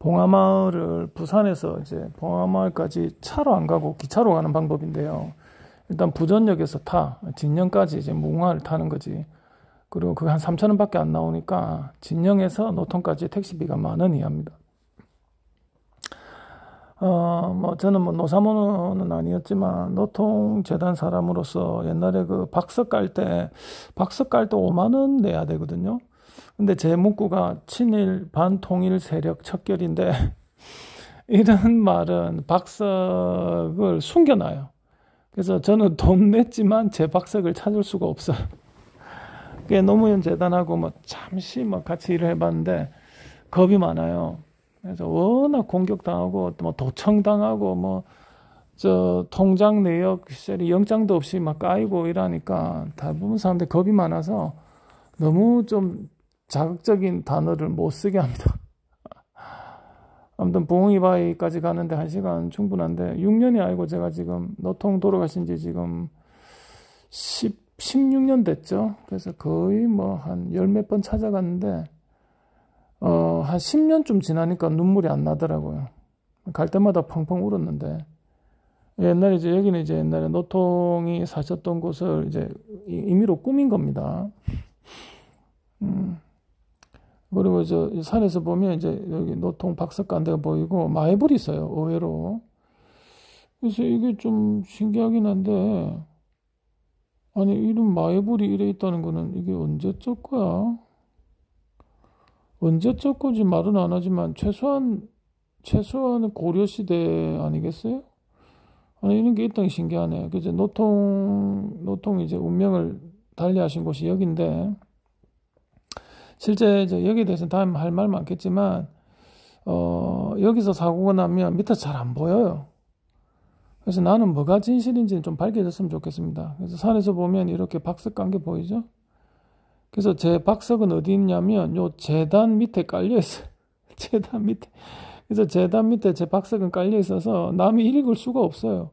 봉하마을을 부산에서 이제 봉하마을까지 차로 안 가고 기차로 가는 방법인데요. 일단 부전역에서 타 진영까지 이제 무궁화를 타는 거지. 그리고 그게 한 3천 원밖에 안 나오니까 진영에서 노통까지 택시비가 만 원 이하입니다. 어, 뭐 저는 뭐 노사모는 아니었지만 노통 재단 사람으로서 옛날에 그 박석 깔때 박석 깔때 5만 원 내야 되거든요. 근데 제 문구가 친일 반통일 세력 척결인데 이런 말은 박석을 숨겨놔요. 그래서 저는 돈 냈지만 제 박석을 찾을 수가 없어요. 그게 노무현 재단하고 뭐 잠시 뭐 같이 일을 해봤는데 겁이 많아요. 그래서 워낙 공격당하고 뭐 도청당하고 뭐 저 통장 내역 시이 영장도 없이 막 까이고 이러니까 대부분 사람들 겁이 많아서 너무 좀 자극적인 단어를 못 쓰게 합니다. 아무튼 부이바이까지 가는데 1시간 충분한데 6년이 아니고 제가 지금 너통 돌아가신 지 지금 10, 16년 됐죠. 그래서 거의 뭐 한 열 몇 번 찾아갔는데 어, 한 10년쯤 지나니까 눈물이 안 나더라고요. 갈 때마다 펑펑 울었는데 옛날에 이제 여기는 이제 옛날에 노통이 사셨던 곳을 이제 임의로 꾸민 겁니다. 음. 그리고 저 산에서 보면 이제 여기 노통 박석관대가 보이고 마애불이 있어요. 의외로. 그래서 이게 좀 신기하긴 한데 아니 이런 마애불이 이래 있다는 거는 이게 언제적 거야? 언제적 건지 말은 안 하지만 최소한 최소한 고려 시대 아니겠어요? 아니 이런 게 있다는 게 신기하네. 요 그 그제 노통 노통 이제 운명을 달리하신 곳이 여기인데 실제 여기에 대해서는 다음 할 말 많겠지만 어, 여기서 사고가 나면 밑에 잘 안 보여요. 그래서 나는 뭐가 진실인지는 좀 밝혀졌으면 좋겠습니다. 그래서 산에서 보면 이렇게 박석 깐게 보이죠? 그래서 제 박석은 어디 있냐면 요 재단 밑에 깔려 있어요. 재단 밑에. 그래서 재단 밑에 제 박석은 깔려 있어서 남이 읽을 수가 없어요.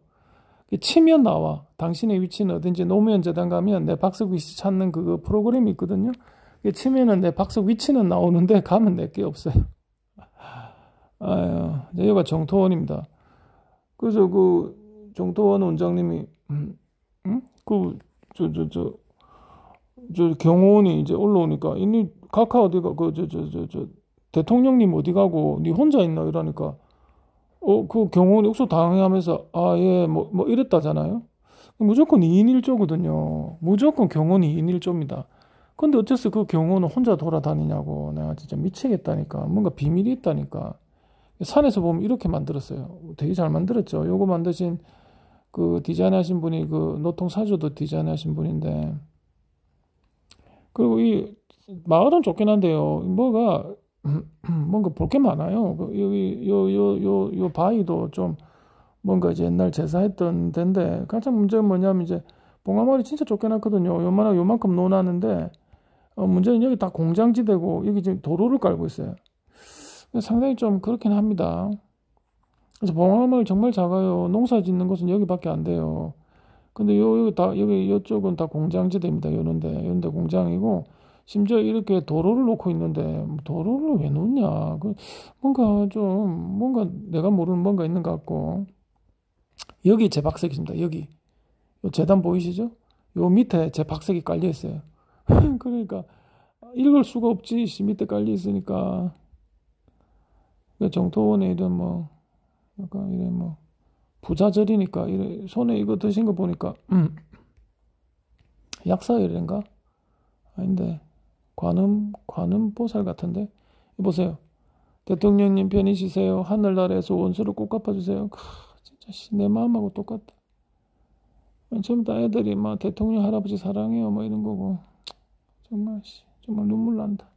치면 나와. 당신의 위치는 어딘지 노무현 재단 가면 내 박석 위치 찾는 그 프로그램이 있거든요. 치면은 내 박석 위치는 나오는데 감은 내게 없어요. 아유, 여기가 정토원입니다. 그래서 그 정토원 원장님이 음, 음? 그저 저 저 저 경호원이 이제 올라오니까 이니 카카 어디가 그 저 저 저 저 대통령님 어디 가고 니 혼자 있나 이러니까 어 그 경호원이 옥소 당황하면서 아예 뭐뭐 뭐 이랬다잖아요. 무조건 2인 1조거든요. 무조건 경원이 2인 1조입니다. 근데 어째서 그 경호는 혼자 돌아다니냐고 내가 진짜 미치겠다니까 뭔가 비밀이 있다니까 산에서 보면 이렇게 만들었어요 되게 잘 만들었죠 요거 만드신 그 디자인 하신 분이 그 노통 사조도 디자인 하신 분인데 그리고 이 마을은 좋긴 한데요 뭐가 뭔가 볼 게 많아요 그 여기 요요 요 요 바위도 좀 뭔가 이제 옛날 제사했던 데인데 가장 문제는 뭐냐면 이제 봉화을이 진짜 좋게 났거든요 요만한 요만큼 논하는데 어, 문제는 여기 다 공장지대고 여기 지금 도로를 깔고 있어요. 상당히 좀 그렇긴 합니다. 그래서 봉화마을 정말 작아요. 농사 짓는 곳은 여기밖에 안 돼요. 근데 요, 여기 다, 여기, 요쪽은 다 공장지대입니다. 요런데. 요런데 공장이고, 심지어 이렇게 도로를 놓고 있는데, 도로를 왜 놓냐. 그, 뭔가 좀, 뭔가 내가 모르는 뭔가 있는 것 같고. 여기 제 박색입니다. 여기. 요 재단 보이시죠? 요 밑에 제 박색이 깔려 있어요. 그러니까 읽을 수가 없지. 밑에 깔려 있으니까. 그러니까 정토원에 이런 뭐 약간 이런 뭐 부자절이니까 이래 손에 이거 드신 거 보니까 음. 약사이인가 아닌데 관음 관음 보살 같은데 보세요. 대통령님 편히 쉬세요. 하늘나라에서 원수를 꼭 갚아주세요. 크, 진짜 내 마음하고 똑같다. 처음부터 애들이 막 대통령 할아버지 사랑해요 뭐 이런 거고 정말 씨, 정말 눈물 난다.